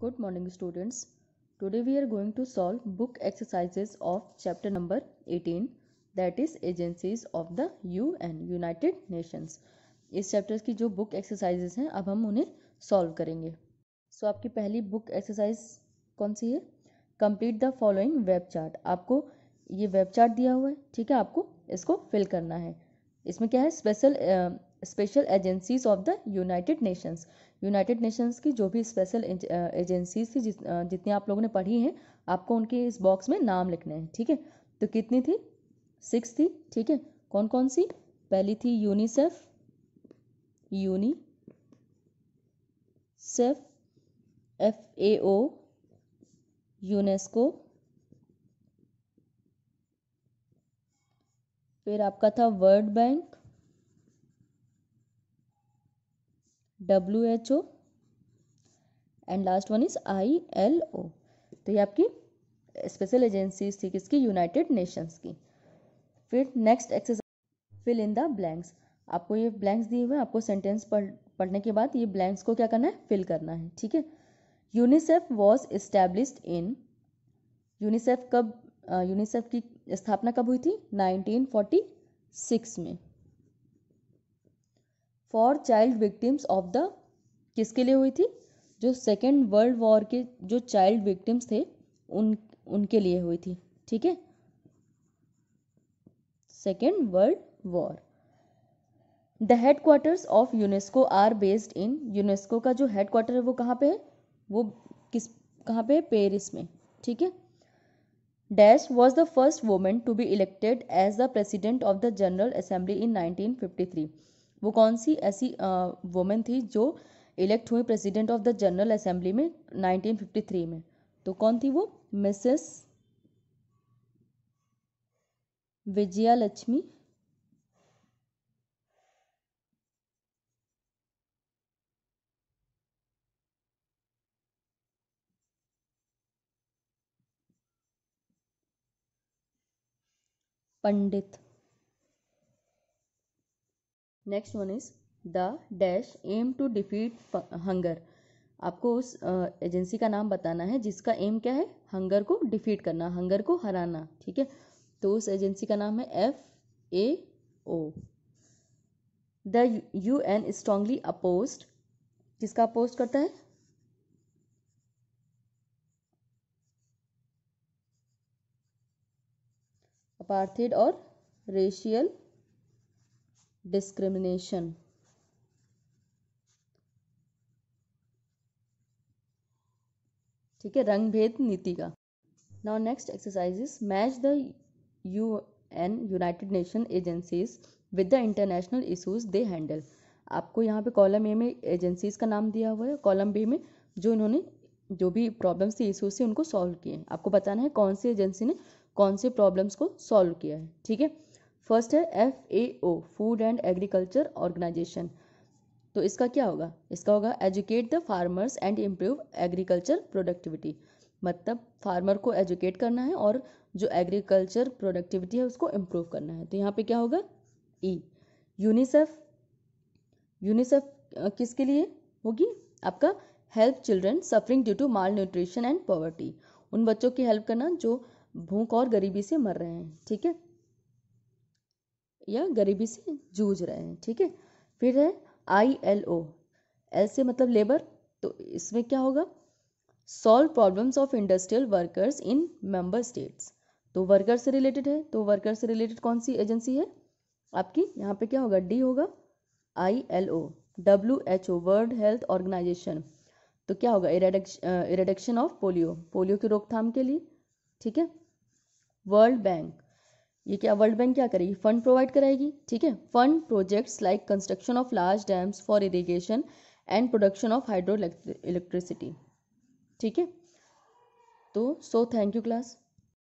good morning students today we are going to solve book exercises of chapter number 18 that is agencies of the UN United Nations इस चैप्टर की जो book exercises हैं अब हम उन्हें सॉल्व करेंगे सो so, आपकी पहली बुक एक्सरसाइज कौन सी है complete the following web chart आपको ये वेब चार्ट दिया हुआ है ठीक है आपको इसको फिल करना है इसमें क्या है special special agencies of the United Nations United Nations की जो भी स्पेशल एजेंसीज uh, थी जिस uh, जितनी आप लोगों ने पढ़ी हैं आपको उनके इस बॉक्स में नाम लिखने हैं ठीक है तो कितनी थी सिक्स थी ठीक है कौन कौन सी पहली थी UNICEF UNICEF F A O UNESCO फिर आपका था World Bank W H O and last one is I L O तो ये आपकी स्पेशल एजेंसीज थी किसकी यूनाइटेड नेशंस की फिर next exercise fill in the blanks आपको ये ब्लैंक्स दिए हुए हैं आपको सेंटेंस पढ़ पढ़ने के बाद ये ब्लैंक्स को क्या करना है फिल करना है ठीक है UNICEF was establish in UNICEF कब यूनिसेफ की स्थापना कब हुई थी 1946 में for child victims of the किसके लिए हुई थी जो सेकेंड वर्ल्ड वॉर के जो चाइल्ड विक्टिम्स थे उन उनके लिए हुई थी ठीक है second World War the headquarters of UNESCO are based in UNESCO का जो हेड क्वार्टर है वो कहाँ पे है वो किस कहाँ पे है पेरिस में ठीक है dash was the first women to be elected as the president of the General Assembly in nineteen fifty three वो कौन सी ऐसी वुमेन थी जो इलेक्ट हुई president of the General Assembly में 1953 में तो कौन थी वो Mrs Vijaya Lakshmi Pandit next one is the dash aim to defeat hunger आपको उस एजेंसी का नाम बताना है जिसका एम क्या है हंगर को डिफीट करना हंगर को हराना ठीक है तो उस एजेंसी का नाम है F A O the U N strongly opposed किसका अपोस्ट करता है अपार्थेड और रेशियल डिस्क्रिमिनेशन ठीक है रंग भेद नीति का now next exercise is match the U N United Nation agencies with the international issues they handle आपको यहाँ पे कॉलम ए में एजेंसीज का नाम दिया हुआ है कॉलम बी में जो इन्होंने जो भी प्रॉब्लम्स थी इशूज थे उनको सॉल्व किए हैं आपको बताना है कौन सी एजेंसी ने कौन से प्रॉब्लम्स को सॉल्व किया है ठीक है फर्स्ट है F A O food and agriculture organisation तो इसका क्या होगा इसका होगा educate the farmers and improve agriculture productivity मतलब फार्मर को एजुकेट करना है और जो एग्रीकल्चर प्रोडक्टिविटी है उसको इम्प्रूव करना है तो यहाँ पे क्या होगा ई यूनिसेफ यूनिसेफ किसके लिए होगी आपका help children suffering due to malnutrition and poverty उन बच्चों की हेल्प करना जो भूख और गरीबी से मर रहे हैं ठीक है या गरीबी से जूझ रहे हैं ठीक है फिर है आई एल ओ एल से मतलब लेबर तो इसमें क्या होगा solve problems of industrial workers in member states तो वर्कर से रिलेटेड है तो वर्कर से रिलेटेड कौन सी एजेंसी है आपकी यहाँ पे क्या होगा डी होगा I L O W H O World Health Organization तो क्या होगा इरेडक्शन ऑफ पोलियो पोलियो की रोकथाम के लिए ठीक है वर्ल्ड बैंक ये क्या वर्ल्ड बैंक क्या करेगी फंड प्रोवाइड कराएगी ठीक है fund projects like construction of large dams for irrigation and production of hydro electricity ठीक है तो सो थैंक यू क्लास